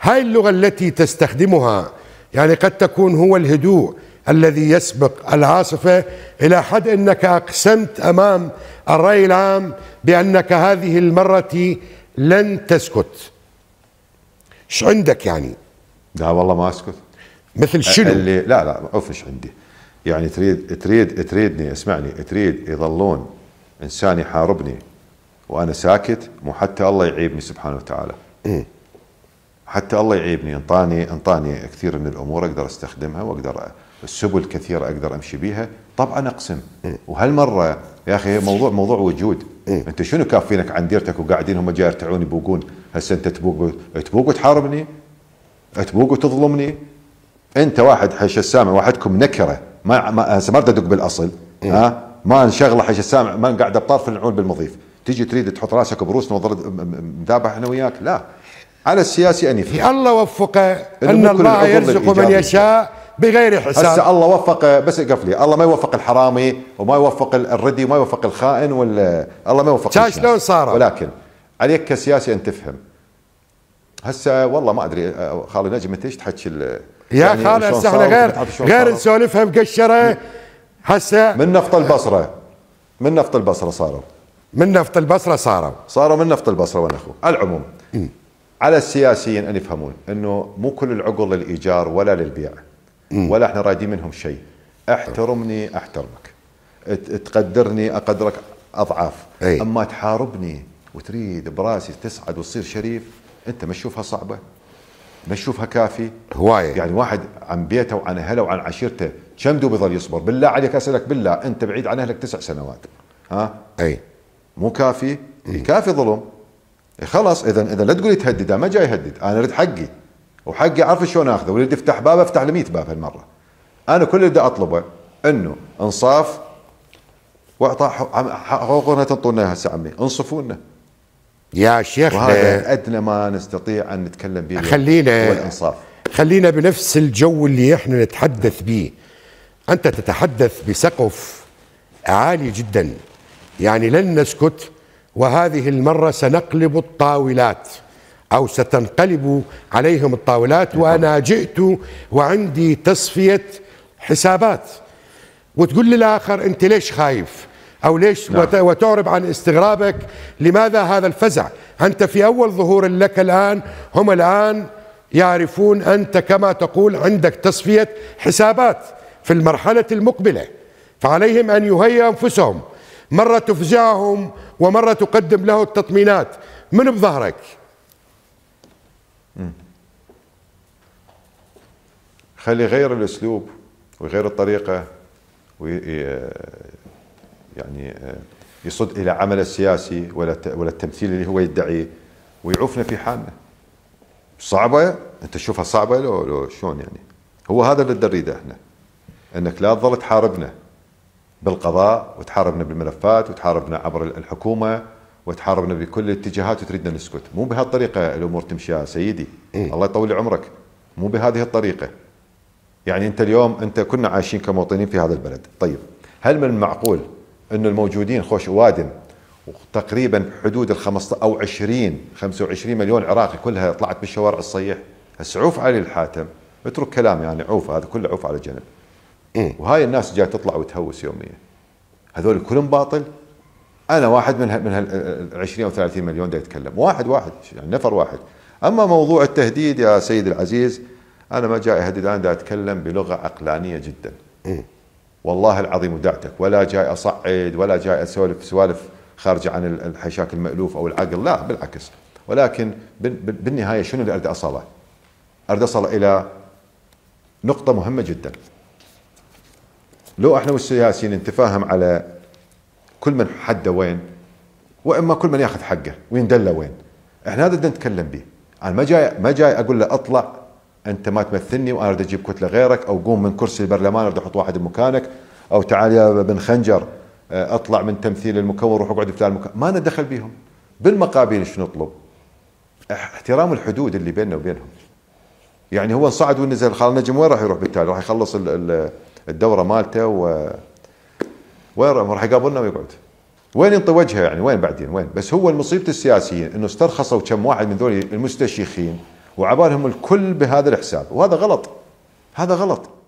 هاي اللغة التي تستخدمها يعني قد تكون هو الهدوء الذي يسبق العاصفة إلى حد أنك أقسمت أمام الرأي العام بأنك هذه المرة لن تسكت ايش عندك يعني لا والله ما أسكت مثل شنو اللي لا لا أفش عندي يعني تريد تريد تريدني اسمعني تريد يظلون انسان يحاربني وانا ساكت مو حتى الله يعيبني سبحانه وتعالى إيه. حتى الله يعيبني انطاني انطاني كثير من الامور اقدر استخدمها واقدر السبل كثيره اقدر امشي بيها طبعا اقسم إيه. وهالمره يا اخي موضوع موضوع وجود إيه. انت شنو كافينك عن ديرتك وقاعدين هم جاي يرتعون يبوقون هسه انت تبوق تبوق وتحاربني تبوق وتظلمني انت واحد حش السامع واحدكم نكره ما ما هسه ما ادق بالاصل إيه. ها ما انشغله حش السامع ما قاعده بطرف العون بالمضيف تجي تريد تحط راسك بروسنا وضرب مذابح انا وياك لا على السياسي أن يفهم الله وفقه أن الله يرزق من يشاء بغير حساب هسه الله وفق بس اقف لي الله ما يوفق الحرامي وما يوفق الردي وما يوفق الخائن ولا الله ما يوفق شاش شلون صار ولكن عليك كسياسي ان تفهم هسه والله ما ادري خالي نجم انت ايش تحكي يا يعني خالي هسه احنا غير غير نسولفها مقشره هسه من نفط البصره من نفط البصره صاروا من نفط البصره صاروا صاروا من نفط البصره وانا اخو على العموم على السياسيين ان يفهمون انه مو كل العقول للايجار ولا للبيع ولا احنا رايدين منهم شيء احترمني احترمك تقدرني اقدرك اضعاف أي. اما تحاربني وتريد براسي تصعد وتصير شريف انت ما تشوفها صعبه ما تشوفها كافي هوايه يعني واحد عن بيته وعن اهله وعن عشيرته كم دوب يظل يصبر بالله عليك اسالك بالله انت بعيد عن اهلك تسع سنوات ها اي مو كافي كافي ظلم خلاص اذا اذا لا تقول تهدد انا ما جاي يهدد انا اريد حقي وحقي اعرف شلون اخذه واللي يفتح باب افتح له 100 باب هالمره انا كل اللي اطلبه انه انصاف واعطى حقوقنا تنطونا اياها هسه عمي انصفونا يا شيخ وهذا ادنى ما نستطيع ان نتكلم به خلينا هو الانصاف خلينا بنفس الجو اللي احنا نتحدث به انت تتحدث بسقف عالي جدا يعني لن نسكت وهذه المرة سنقلب الطاولات أو ستنقلب عليهم الطاولات وأنا جئت وعندي تصفية حسابات وتقول للآخر أنت ليش خايف أو ليش نعم. وتعرب عن استغرابك لماذا هذا الفزع أنت في أول ظهور لك الآن هم الآن يعرفون أنت كما تقول عندك تصفية حسابات في المرحلة المقبلة فعليهم أن يهيئ أنفسهم مرة تفزعهم ومرة تقدم له التطمينات من بظهرك خلي غير الأسلوب وغير الطريقة آه، يعني آه، يصد إلى عمله السياسي ولا ولا التمثيل اللي هو يدعيه ويعوفنا في حالنا صعبة أنت تشوفها صعبة لو, لو شلون يعني هو هذا اللي نريده احنا انك لا تظل تحاربنا بالقضاء وتحاربنا بالملفات وتحاربنا عبر الحكومه وتحاربنا بكل الاتجاهات وتريدنا نسكت مو بهالطريقه الامور تمشي يا سيدي إيه؟ الله يطول عمرك مو بهذه الطريقه يعني انت اليوم انت كنا عايشين كمواطنين في هذا البلد طيب هل من المعقول انه الموجودين خوش وادم وتقريبا حدود ال 15 او 20 25 مليون عراقي كلها طلعت بالشوارع الصيح اسعوف عوف علي الحاتم اترك كلام يعني عوف هذا كله عوف على جنب إيه؟ وهاي الناس جاي تطلع وتهوس يوميا هذول كلهم باطل انا واحد من من ال 20 او 30 مليون دا يتكلم واحد واحد يعني نفر واحد اما موضوع التهديد يا سيد العزيز انا ما جاي اهدد انا دا اتكلم بلغه عقلانيه جدا إيه؟ والله العظيم ودعتك ولا جاي اصعد ولا جاي اسولف سوالف خارجه عن الحشاك المالوف او العقل لا بالعكس ولكن بالنهايه شنو اللي اريد اصله؟ اريد اصل الى نقطه مهمه جدا لو احنا والسياسيين نتفاهم على كل من حده وين واما كل من ياخذ حقه وين دله وين احنا هذا بدنا نتكلم به انا ما جاي ما جاي اقول له اطلع انت ما تمثلني وانا اريد اجيب كتله غيرك او قوم من كرسي البرلمان اريد احط واحد بمكانك او تعال يا ابن خنجر آه، اطلع من تمثيل المكون روح اقعد في المكان ما ندخل دخل بيهم بالمقابل شو نطلب؟ احترام الحدود اللي بيننا وبينهم يعني هو صعد ونزل خال نجم وين راح يروح بالتالي راح يخلص ال ال الدوره مالته و وين راح يقابلنا ويقعد وين ينطي وجهه يعني وين بعدين وين بس هو المصيبة السياسيين انه استرخصوا كم واحد من ذول المستشيخين وعبالهم الكل بهذا الحساب وهذا غلط هذا غلط